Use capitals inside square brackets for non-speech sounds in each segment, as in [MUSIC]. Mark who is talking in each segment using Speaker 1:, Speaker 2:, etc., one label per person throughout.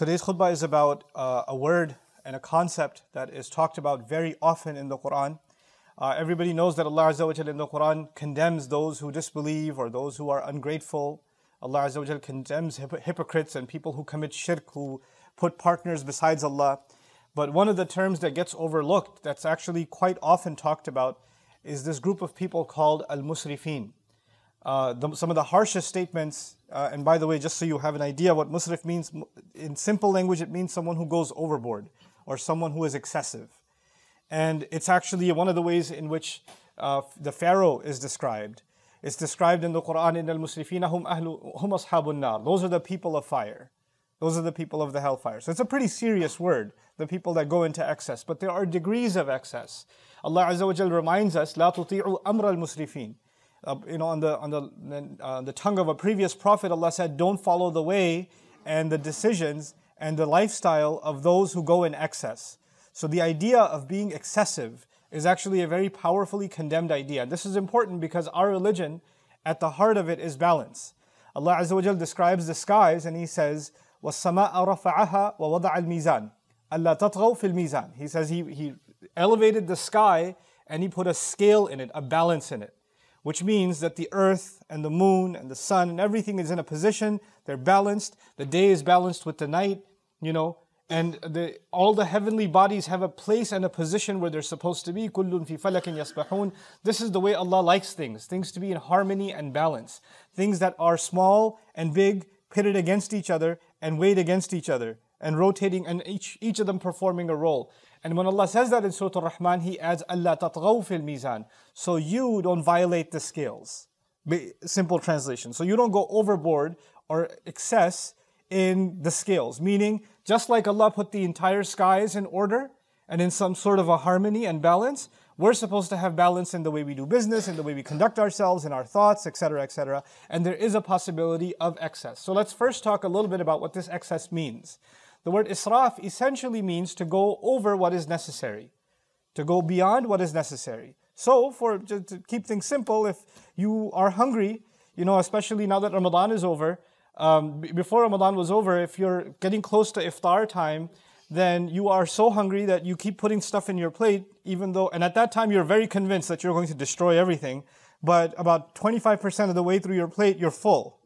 Speaker 1: Today's khutbah is about uh, a word and a concept that is talked about very often in the Quran. Uh, everybody knows that Allah Azza wa in the Quran condemns those who disbelieve or those who are ungrateful. Allah Azza wa condemns hip- hypocrites and people who commit shirk, who put partners besides Allah. But one of the terms that gets overlooked, that's actually quite often talked about, is this group of people called al musrifin. Uh, the, some of the harshest statements. Uh, and by the way, just so you have an idea what musrif means, in simple language, it means someone who goes overboard or someone who is excessive. And it's actually one of the ways in which uh, the Pharaoh is described. It's described in the Quran in al musrifina hum ahlu hum ashabun nar. Those are the people of fire. Those are the people of the hellfire. So it's a pretty serious word, the people that go into excess. But there are degrees of excess. Allah Azza wa Jal reminds us, لا تطيعوا أمر المسرفين uh, you know, on the on the uh, the tongue of a previous prophet, Allah said, "Don't follow the way and the decisions and the lifestyle of those who go in excess." So the idea of being excessive is actually a very powerfully condemned idea. This is important because our religion, at the heart of it, is balance. Allah Azza wa describes the skies and He says, وَالسَّمَاءَ رَفَعَهَا وَوَضَعَ الْمِيزَانِ أَلَّا تَطْغَوْا فِي الْمِيزَانِ He says he, he elevated the sky and He put a scale in it, a balance in it which means that the earth and the moon and the sun and everything is in a position, they're balanced, the day is balanced with the night, you know, and the, all the heavenly bodies have a place and a position where they're supposed to be. This is the way Allah likes things, things to be in harmony and balance, things that are small and big, pitted against each other and weighed against each other, and rotating, and each, each of them performing a role. And when Allah says that in Surah Al-Rahman, He adds, Allah tatghaw fil mizan. So you don't violate the scales. Simple translation. So you don't go overboard or excess in the scales. Meaning, just like Allah put the entire skies in order and in some sort of a harmony and balance, we're supposed to have balance in the way we do business, in the way we conduct ourselves, in our thoughts, etc., etc. And there is a possibility of excess. So let's first talk a little bit about what this excess means. The word israf essentially means to go over what is necessary, to go beyond what is necessary. So, for to keep things simple, if you are hungry, you know, especially now that Ramadan is over, um, before Ramadan was over, if you're getting close to iftar time, then you are so hungry that you keep putting stuff in your plate, even though, and at that time you're very convinced that you're going to destroy everything, but about 25% of the way through your plate, you're full,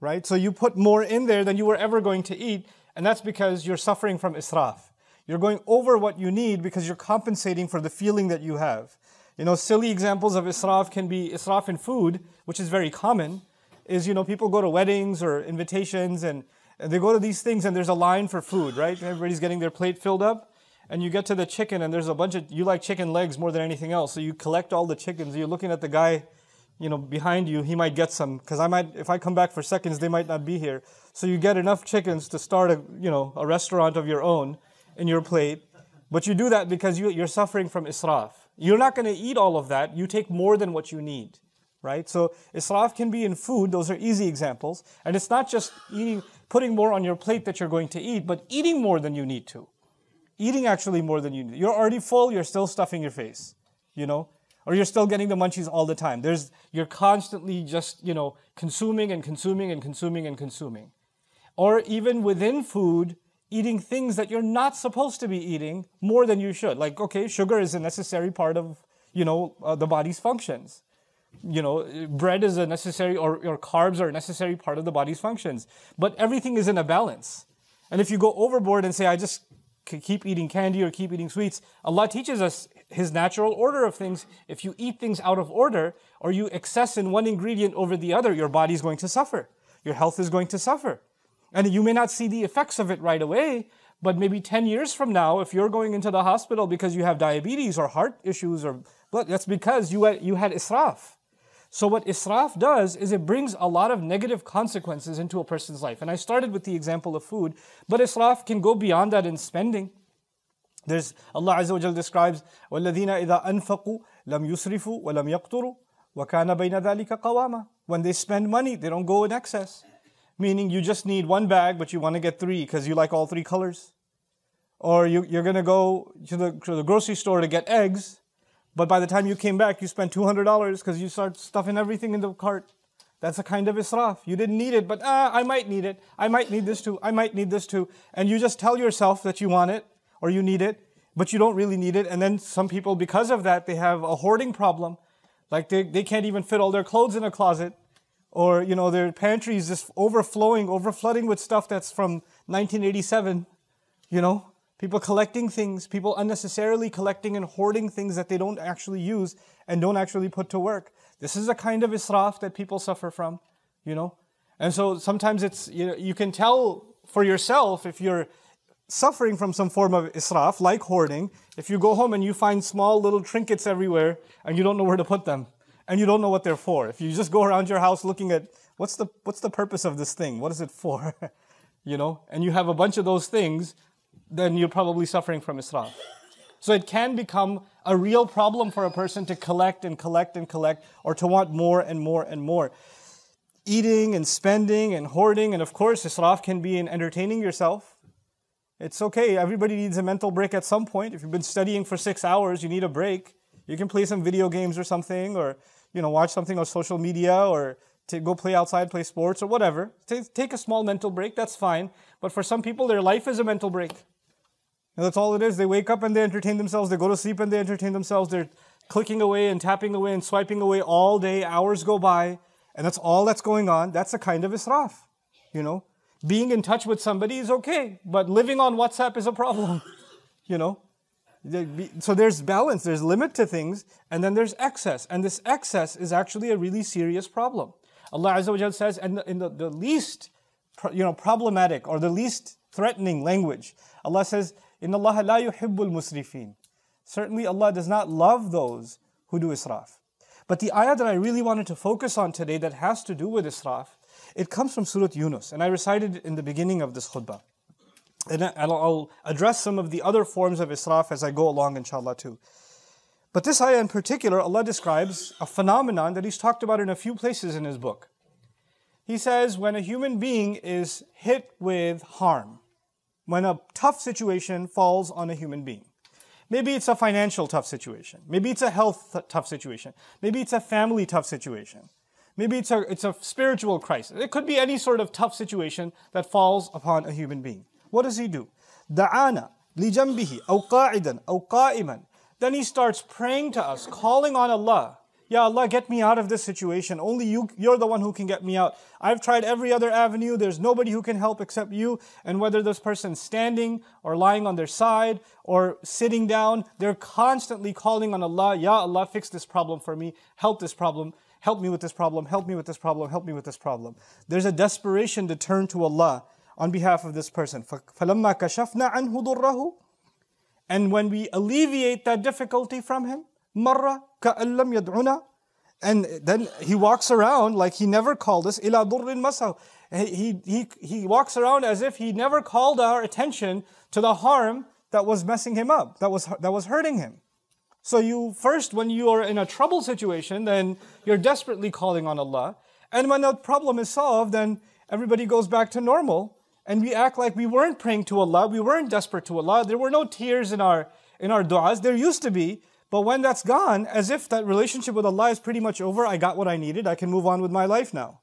Speaker 1: right? So you put more in there than you were ever going to eat, and that's because you're suffering from israf. You're going over what you need because you're compensating for the feeling that you have. You know, silly examples of israf can be israf in food, which is very common. Is, you know, people go to weddings or invitations and, and they go to these things and there's a line for food, right? Everybody's getting their plate filled up and you get to the chicken and there's a bunch of, you like chicken legs more than anything else. So you collect all the chickens. You're looking at the guy you know, behind you, he might get some because I might if I come back for seconds, they might not be here. So you get enough chickens to start a you know a restaurant of your own in your plate, but you do that because you, you're suffering from israf. You're not going to eat all of that. You take more than what you need, right? So israf can be in food. Those are easy examples, and it's not just eating putting more on your plate that you're going to eat, but eating more than you need to, eating actually more than you need. You're already full. You're still stuffing your face, you know or you're still getting the munchies all the time. There's, you're constantly just, you know, consuming and consuming and consuming and consuming. Or even within food, eating things that you're not supposed to be eating more than you should. Like, okay, sugar is a necessary part of, you know, uh, the body's functions. You know, bread is a necessary, or, or carbs are a necessary part of the body's functions. But everything is in a balance. And if you go overboard and say, I just keep eating candy or keep eating sweets, Allah teaches us his natural order of things. If you eat things out of order or you excess in one ingredient over the other, your body is going to suffer. Your health is going to suffer. And you may not see the effects of it right away, but maybe 10 years from now, if you're going into the hospital because you have diabetes or heart issues or blood, that's because you had, you had israf. So what israf does is it brings a lot of negative consequences into a person's life. And I started with the example of food, but israf can go beyond that in spending. There's Allah Azza wa Jal describes وَالَّذِينَ إِذَا أَنفَقُوا لَمْ يُسْرِفُوا وَلَمْ يَقْتُرُوا وَكَانَ بَيْنَ ذَلِكَ قَوَامًا When they spend money, they don't go in excess. Meaning you just need one bag, but you want to get three because you like all three colors. Or you, are going to go to the, to the grocery store to get eggs, but by the time you came back, you spent $200 because you start stuffing everything in the cart. That's a kind of israf. You didn't need it, but ah, I might need it. I might need this too. I might need this too. And you just tell yourself that you want it, or you need it, but you don't really need it. And then some people, because of that, they have a hoarding problem. Like they, they can't even fit all their clothes in a closet. Or, you know, their pantry is just overflowing, overflooding with stuff that's from 1987. You know, people collecting things, people unnecessarily collecting and hoarding things that they don't actually use and don't actually put to work. This is a kind of israf that people suffer from, you know. And so sometimes it's, you know, you can tell for yourself if you're suffering from some form of israf, like hoarding, if you go home and you find small little trinkets everywhere and you don't know where to put them and you don't know what they're for, if you just go around your house looking at what's the, what's the purpose of this thing? What is it for? [LAUGHS] you know, and you have a bunch of those things, then you're probably suffering from israf. So it can become a real problem for a person to collect and collect and collect or to want more and more and more. Eating and spending and hoarding, and of course, israf can be in entertaining yourself it's okay. Everybody needs a mental break at some point. If you've been studying for six hours, you need a break. You can play some video games or something, or you know, watch something on social media, or to go play outside, play sports, or whatever. Take a small mental break. That's fine. But for some people, their life is a mental break. And that's all it is. They wake up and they entertain themselves. They go to sleep and they entertain themselves. They're clicking away and tapping away and swiping away all day. Hours go by, and that's all that's going on. That's a kind of israf, you know being in touch with somebody is okay, but living on WhatsApp is a problem, [LAUGHS] you know? So there's balance, there's limit to things, and then there's excess. And this excess is actually a really serious problem. Allah Azza wa says, and in the, the least you know, problematic or the least threatening language, Allah says, In Allah la yuhibbul musrifin. Certainly Allah does not love those who do israf. But the ayah that I really wanted to focus on today that has to do with israf it comes from Surah Yunus, and I recited it in the beginning of this khutbah. And I'll address some of the other forms of israf as I go along, inshallah, too. But this ayah in particular, Allah describes a phenomenon that He's talked about in a few places in His book. He says, when a human being is hit with harm, when a tough situation falls on a human being, Maybe it's a financial tough situation. Maybe it's a health tough situation. Maybe it's a family tough situation. Maybe it's a, it's a spiritual crisis. It could be any sort of tough situation that falls upon a human being. What does he do? daana لجنبه أو قاعدا أو Then he starts praying to us, calling on Allah. Ya Allah, get me out of this situation. Only you, you're the one who can get me out. I've tried every other avenue. There's nobody who can help except you. And whether this person's standing or lying on their side or sitting down, they're constantly calling on Allah. Ya Allah, fix this problem for me. Help this problem help me with this problem, help me with this problem, help me with this problem. There's a desperation to turn to Allah on behalf of this person. فَلَمَّا كَشَفْنَا عَنْهُ And when we alleviate that difficulty from him, مَرَّ كَأَلَّمْ يَدْعُنَا And then he walks around like he never called us, إِلَى ضُرٍ مَسَهُ he, he, he walks around as if he never called our attention to the harm that was messing him up, that was, that was hurting him. So you first, when you are in a trouble situation, then you're desperately calling on Allah. And when that problem is solved, then everybody goes back to normal. And we act like we weren't praying to Allah, we weren't desperate to Allah. There were no tears in our in our du'as. There used to be, but when that's gone, as if that relationship with Allah is pretty much over, I got what I needed, I can move on with my life now.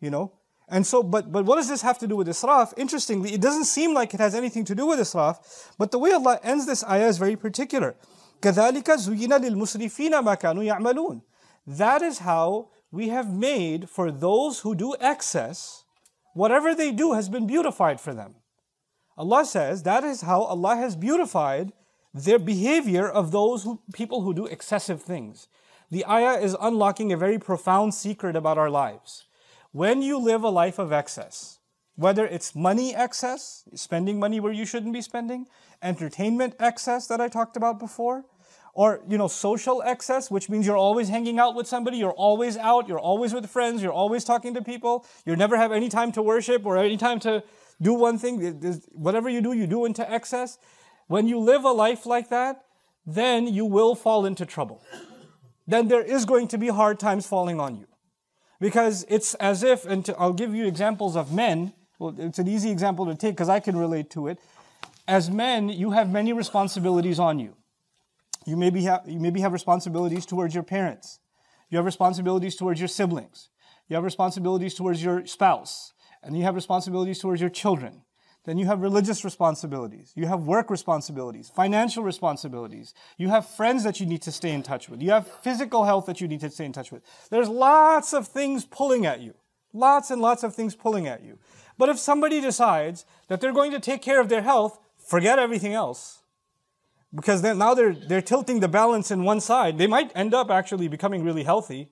Speaker 1: You know? And so, but, but what does this have to do with Israf? Interestingly, it doesn't seem like it has anything to do with Israf, but the way Allah ends this ayah is very particular. كذلك زين للمسرفين ما كانوا يعملون. That is how we have made for those who do excess, whatever they do has been beautified for them. Allah says that is how Allah has beautified their behavior of those who, people who do excessive things. The ayah is unlocking a very profound secret about our lives. When you live a life of excess, whether it's money excess, spending money where you shouldn't be spending, entertainment excess that I talked about before, or you know social excess which means you're always hanging out with somebody you're always out you're always with friends you're always talking to people you never have any time to worship or any time to do one thing whatever you do you do into excess when you live a life like that then you will fall into trouble then there is going to be hard times falling on you because it's as if and to, i'll give you examples of men well, it's an easy example to take because I can relate to it. As men, you have many responsibilities on you. You maybe, have, you maybe have responsibilities towards your parents. You have responsibilities towards your siblings. You have responsibilities towards your spouse. And you have responsibilities towards your children. Then you have religious responsibilities. You have work responsibilities, financial responsibilities. You have friends that you need to stay in touch with. You have physical health that you need to stay in touch with. There's lots of things pulling at you. Lots and lots of things pulling at you. But if somebody decides that they're going to take care of their health, forget everything else. Because then, now they're, they're tilting the balance in one side. They might end up actually becoming really healthy,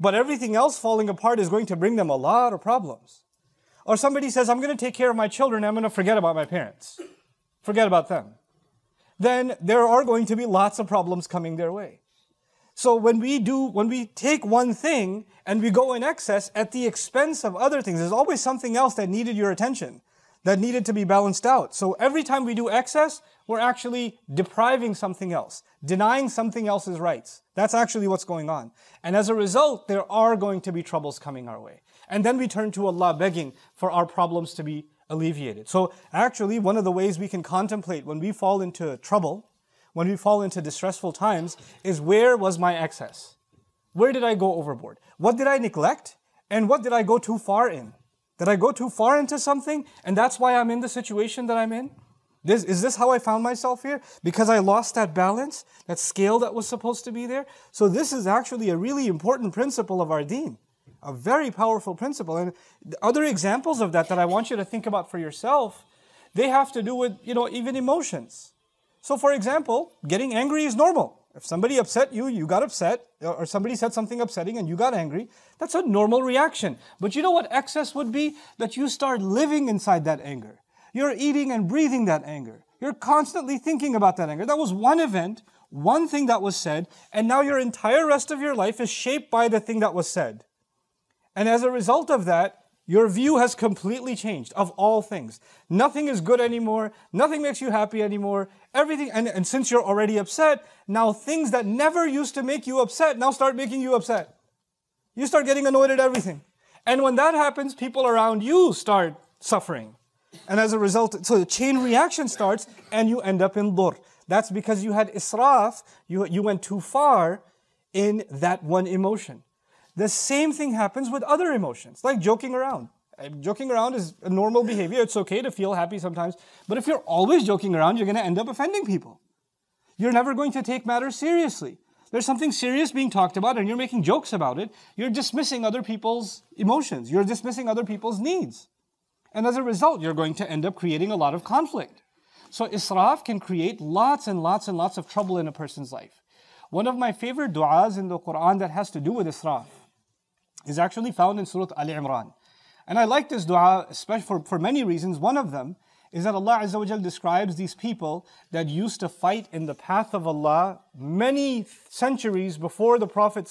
Speaker 1: but everything else falling apart is going to bring them a lot of problems. Or somebody says, I'm going to take care of my children, I'm going to forget about my parents, forget about them. Then there are going to be lots of problems coming their way. So when we do, when we take one thing and we go in excess at the expense of other things, there's always something else that needed your attention, that needed to be balanced out. So every time we do excess, we're actually depriving something else, denying something else's rights. That's actually what's going on. And as a result, there are going to be troubles coming our way. And then we turn to Allah begging for our problems to be alleviated. So actually, one of the ways we can contemplate when we fall into trouble when we fall into distressful times is where was my excess? Where did I go overboard? What did I neglect? And what did I go too far in? Did I go too far into something and that's why I'm in the situation that I'm in? This, is this how I found myself here? Because I lost that balance, that scale that was supposed to be there? So this is actually a really important principle of our deen. A very powerful principle. And other examples of that that I want you to think about for yourself, they have to do with, you know, even emotions. So for example, getting angry is normal. If somebody upset you, you got upset, or somebody said something upsetting and you got angry, that's a normal reaction. But you know what excess would be? That you start living inside that anger. You're eating and breathing that anger. You're constantly thinking about that anger. That was one event, one thing that was said, and now your entire rest of your life is shaped by the thing that was said. And as a result of that, your view has completely changed of all things. Nothing is good anymore. Nothing makes you happy anymore. Everything, and, and since you're already upset, now things that never used to make you upset now start making you upset. You start getting annoyed at everything. And when that happens, people around you start suffering. And as a result, so the chain reaction starts and you end up in dur. That's because you had israf, you, you went too far in that one emotion. The same thing happens with other emotions, like joking around. Uh, joking around is a normal behavior. It's okay to feel happy sometimes. But if you're always joking around, you're going to end up offending people. You're never going to take matters seriously. There's something serious being talked about, and you're making jokes about it. You're dismissing other people's emotions. You're dismissing other people's needs. And as a result, you're going to end up creating a lot of conflict. So, israf can create lots and lots and lots of trouble in a person's life. One of my favorite du'as in the Quran that has to do with israf is actually found in Surah Al Imran. And I like this dua especially for, for many reasons. One of them is that Allah Azza wa describes these people that used to fight in the path of Allah many centuries before the Prophet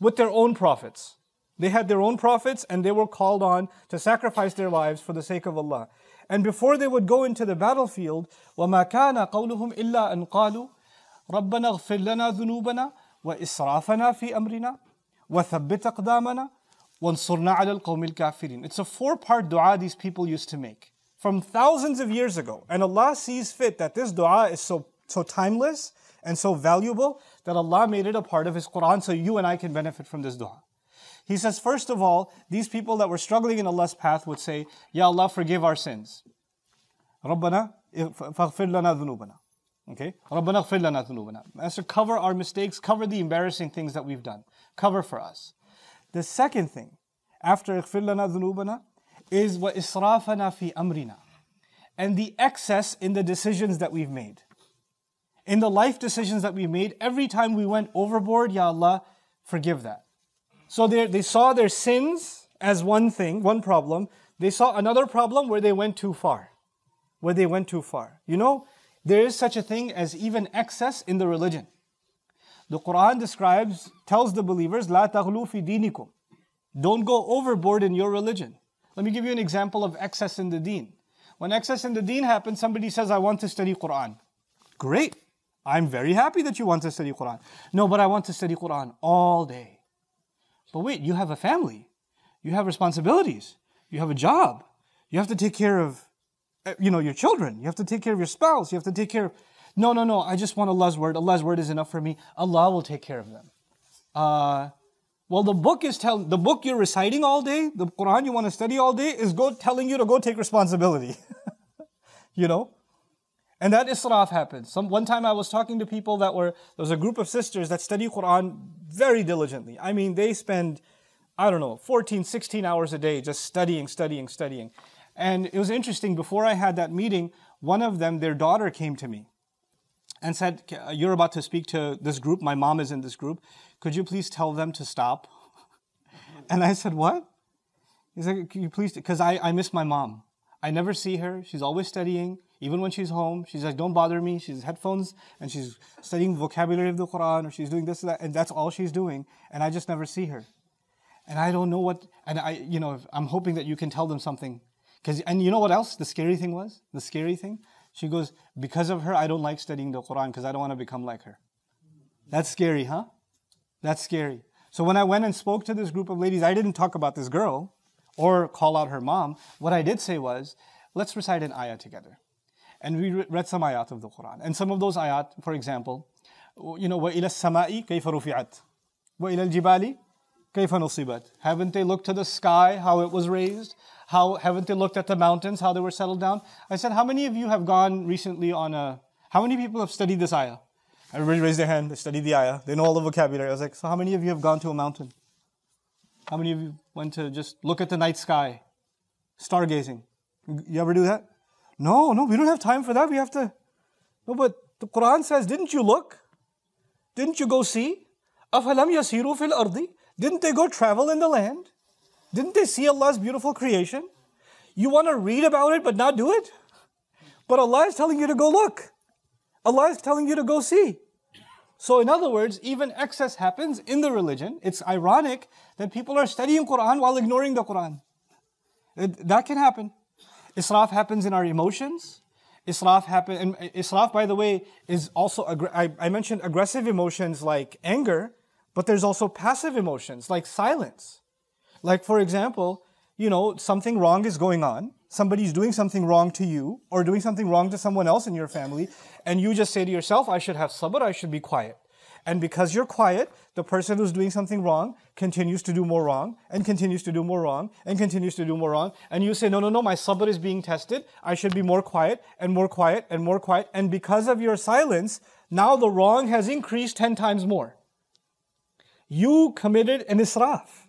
Speaker 1: with their own prophets. They had their own prophets and they were called on to sacrifice their lives for the sake of Allah. And before they would go into the battlefield, وَمَا كَانَ قَوْلُهُمْ إِلَّا أَن قَالُوا رَبَّنَا اغْفِرْ لَنَا ذُنُوبَنَا وَإِسْرَافَنَا فِي أَمْرِنَا وثبت أقدامنا وانصرنا على القوم الكافرين. It's a four-part dua these people used to make from thousands of years ago. And Allah sees fit that this dua is so, so timeless and so valuable that Allah made it a part of His Quran so you and I can benefit from this dua. He says, first of all, these people that were struggling in Allah's path would say, Ya Allah, forgive our sins. رَبَّنَا فَاغْفِرْ لَنَا ذُنُوبَنَا Okay? رَبَّنَا اغْفِرْ لَنَا ذُنُوبَنَا Master, cover our mistakes, cover the embarrassing things that we've done. Cover for us. The second thing, after اغْفِرْ لَنَا ذُنُوبَنَا, is وَإِسْرَافَنَا فِي أَمْرِنَا And the excess in the decisions that we've made. In the life decisions that we made, every time we went overboard, Ya Allah, forgive that. So they, they saw their sins as one thing, one problem. They saw another problem where they went too far. Where they went too far. You know, there is such a thing as even excess in the religion. The Quran describes, tells the believers, لا تغلو في دينكم. Don't go overboard in your religion. Let me give you an example of excess in the deen. When excess in the deen happens, somebody says, I want to study Quran. Great. I'm very happy that you want to study Quran. No, but I want to study Quran all day. But wait, you have a family. You have responsibilities. You have a job. You have to take care of uh, you know, your children. You have to take care of your spouse. You have to take care of, no, no, no, I just want Allah's word. Allah's word is enough for me. Allah will take care of them. Uh, well, the book is telling, the book you're reciting all day, the Quran you want to study all day, is go telling you to go take responsibility. [LAUGHS] you know? And that israf happens. Some, one time I was talking to people that were, there was a group of sisters that study Quran very diligently. I mean, they spend, I don't know, 14, 16 hours a day just studying, studying, studying. And it was interesting, before I had that meeting, one of them, their daughter came to me and said, uh, You're about to speak to this group. My mom is in this group. Could you please tell them to stop? [LAUGHS] And I said, What? He's like, Can you please? Because I, I miss my mom. I never see her. She's always studying. Even when she's home, she's like, Don't bother me. She has headphones and she's studying vocabulary of the Quran or she's doing this and that. And that's all she's doing. And I just never see her. And I don't know what, and I, you know, I'm hoping that you can tell them something because and you know what else? The scary thing was the scary thing. She goes because of her, I don't like studying the Quran because I don't want to become like her. That's scary, huh? That's scary. So when I went and spoke to this group of ladies, I didn't talk about this girl or call out her mom. What I did say was, let's recite an ayah together. And we read some ayat of the Quran. And some of those ayat, for example, you know, وَإِلَى السَّمَاءِ كَيْفَ رُفِعَتْ وَإِلَى الْجِبَالِ كَيْفَ نُصِبَتْ Haven't they looked to the sky, how it was raised? How haven't they looked at the mountains, how they were settled down? I said, How many of you have gone recently on a, how many people have studied this ayah? Everybody raised their hand, they studied the ayah, they know all the vocabulary. I was like, So how many of you have gone to a mountain? How many of you went to just look at the night sky? Stargazing. You ever do that? No, no, we don't have time for that. We have to. No, but the Quran says, didn't you look? Didn't you go see? افلم yasiru fil ardhi. الْأَرْضِ Didn't they go travel in the land? Didn't they see Allah's beautiful creation? You want to read about it but not do it? But Allah is telling you to go look. Allah is telling you to go see. So in other words, even excess happens in the religion. It's ironic that people are studying Quran while ignoring the Quran. It, that can happen. Israf happens in our emotions. Israf happen, and Israf, by the way, is also, I, I mentioned aggressive emotions like anger, but there's also passive emotions like silence. Like, for example, you know, something wrong is going on. Somebody's doing something wrong to you or doing something wrong to someone else in your family. And you just say to yourself, I should have sabr, I should be quiet. And because you're quiet, the person who's doing something wrong continues to do more wrong and continues to do more wrong and continues to do more wrong. And you say, no, no, no, my sabr is being tested. I should be more quiet and more quiet and more quiet. And because of your silence, now the wrong has increased 10 times more. You committed an israf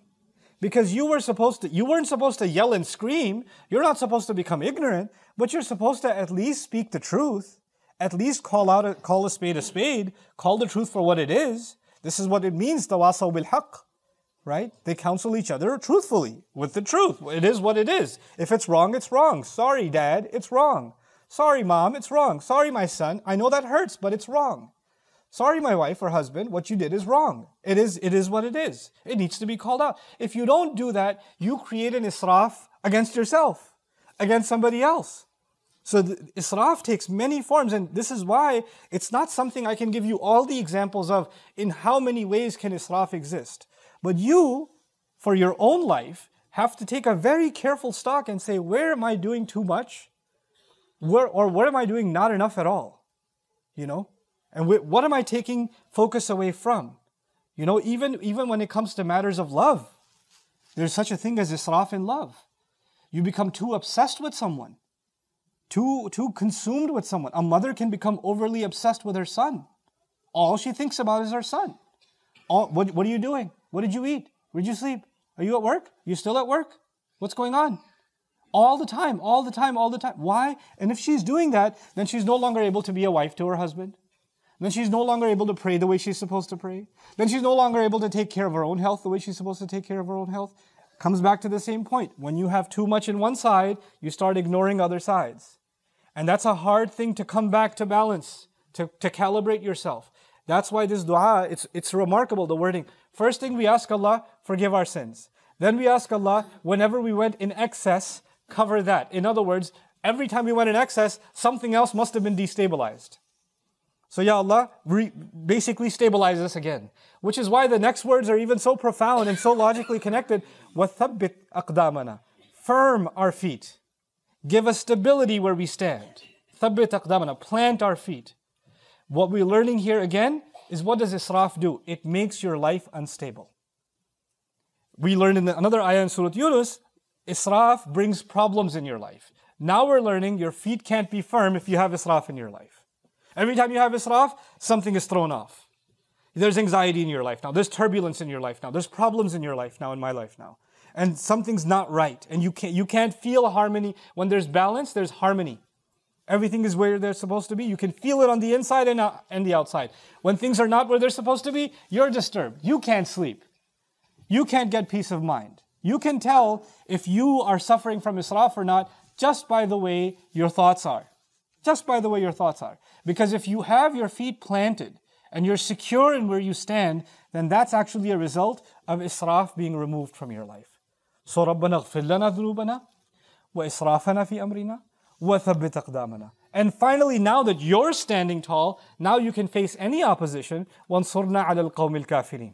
Speaker 1: because you were supposed to you weren't supposed to yell and scream you're not supposed to become ignorant but you're supposed to at least speak the truth at least call out a, call a spade a spade call the truth for what it is this is what it means tawasaw bil haqq right they counsel each other truthfully with the truth it is what it is if it's wrong it's wrong sorry dad it's wrong sorry mom it's wrong sorry my son i know that hurts but it's wrong Sorry, my wife or husband, what you did is wrong. It is, it is what it is. It needs to be called out. If you don't do that, you create an israf against yourself, against somebody else. So the israf takes many forms, and this is why it's not something I can give you all the examples of in how many ways can israf exist. But you, for your own life, have to take a very careful stock and say, where am I doing too much? Where, or where am I doing not enough at all? You know? And what am I taking focus away from? You know, even, even when it comes to matters of love, there's such a thing as israf in love. You become too obsessed with someone, too, too consumed with someone. A mother can become overly obsessed with her son. All she thinks about is her son. All, what, what are you doing? What did you eat? Where did you sleep? Are you at work? You still at work? What's going on? All the time, all the time, all the time. Why? And if she's doing that, then she's no longer able to be a wife to her husband. Then she's no longer able to pray the way she's supposed to pray. Then she's no longer able to take care of her own health the way she's supposed to take care of her own health. Comes back to the same point. When you have too much in one side, you start ignoring other sides. And that's a hard thing to come back to balance, to, to calibrate yourself. That's why this dua, it's, it's remarkable, the wording. First thing we ask Allah, forgive our sins. Then we ask Allah, whenever we went in excess, cover that. In other words, every time we went in excess, something else must have been destabilized. So Ya Allah re- basically stabilizes us again. Which is why the next words are even so profound and so logically connected. وَثَبِّتْ أَقْدَامَنَا Firm our feet. Give us stability where we stand. ثَبِّتْ أَقْدَامَنَا Plant our feet. What we're learning here again is what does israf do? It makes your life unstable. We learned in another ayah in Surah Yunus, israf brings problems in your life. Now we're learning your feet can't be firm if you have israf in your life. Every time you have israf, something is thrown off. There's anxiety in your life now. There's turbulence in your life now. There's problems in your life now, in my life now. And something's not right. And you can't, you can't feel harmony. When there's balance, there's harmony. Everything is where they're supposed to be. You can feel it on the inside and, on uh, and the outside. When things are not where they're supposed to be, you're disturbed. You can't sleep. You can't get peace of mind. You can tell if you are suffering from israf or not just by the way your thoughts are just by the way your thoughts are. Because if you have your feet planted and you're secure in where you stand, then that's actually a result of israf being removed from your life. So رَبَّنَا اغْفِرْ لَنَا ذُنُوبَنَا وَإِسْرَافَنَا فِي أَمْرِنَا وَثَبِّتْ أَقْدَامَنَا And finally, now that you're standing tall, now you can face any opposition. وَانْصُرْنَا عَلَى الْقَوْمِ الْكَافِرِينَ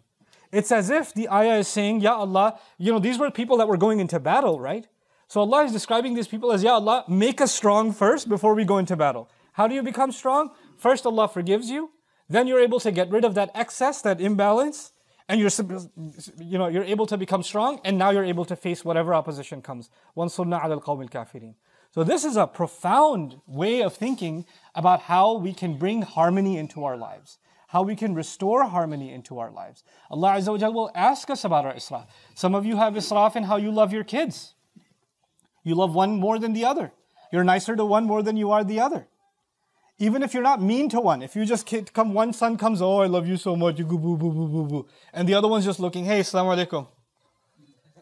Speaker 1: It's as if the ayah is saying, Ya Allah, you know, these were people that were going into battle, right? So Allah is describing these people as, Ya Allah, make us strong first before we go into battle. How do you become strong? First, Allah forgives you. Then you're able to get rid of that excess, that imbalance, and you're, you know, you're able to become strong. And now you're able to face whatever opposition comes. وَانْصُرْنَا al الْقَوْمِ kafirin. So this is a profound way of thinking about how we can bring harmony into our lives how we can restore harmony into our lives. Allah Azza wa will ask us about our israf. Some of you have israf in how you love your kids. You love one more than the other. You're nicer to one more than you are the other. Even if you're not mean to one, if you just come, one son comes, oh, I love you so much, you go boo, boo, boo, boo, boo. And the other one's just looking, hey, salam alaikum.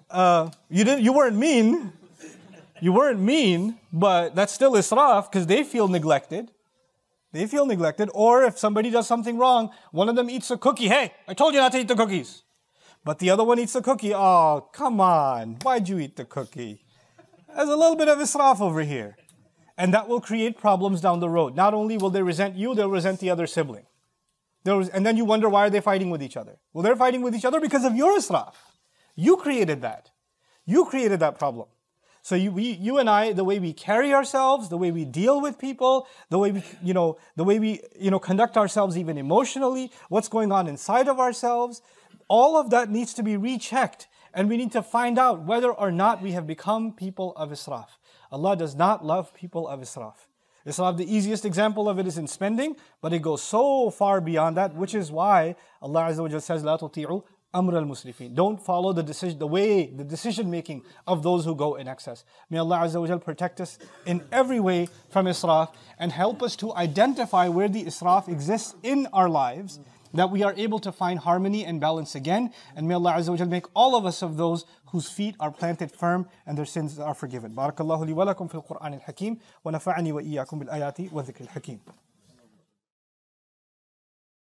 Speaker 1: Uh, you, didn't, you weren't mean. You weren't mean, but that's still israf because they feel neglected. They feel neglected. Or if somebody does something wrong, one of them eats a cookie. Hey, I told you not to eat the cookies. But the other one eats the cookie. Oh, come on. Why'd you eat the cookie? There's a little bit of israf over here. And that will create problems down the road. Not only will they resent you, they'll resent the other sibling. and then you wonder why are they fighting with each other? Well, they're fighting with each other because of your israf. You created that. You created that problem. So you, we, you and I, the way we carry ourselves, the way we deal with people, the way we, you know, the way we, you know, conduct ourselves even emotionally, what's going on inside of ourselves, all of that needs to be rechecked and we need to find out whether or not we have become people of israf. Allah does not love people of israf. Israf, the easiest example of it is in spending, but it goes so far beyond that, which is why Allah Azza wa says, La tuti'u Don't follow the decision, the way, the decision making of those who go in excess. May Allah Azza wa protect us in every way from israf and help us to identify where the israf exists in our lives that we are able to find harmony and balance again. And may Allah Azza wa Jal make all of us of those whose feet are planted firm and their sins are forgiven. BarakAllahu li wa fil Qur'an al-Hakim, wa ولكم wa القرآن bil-Ayati wa بالآيات al-Hakim.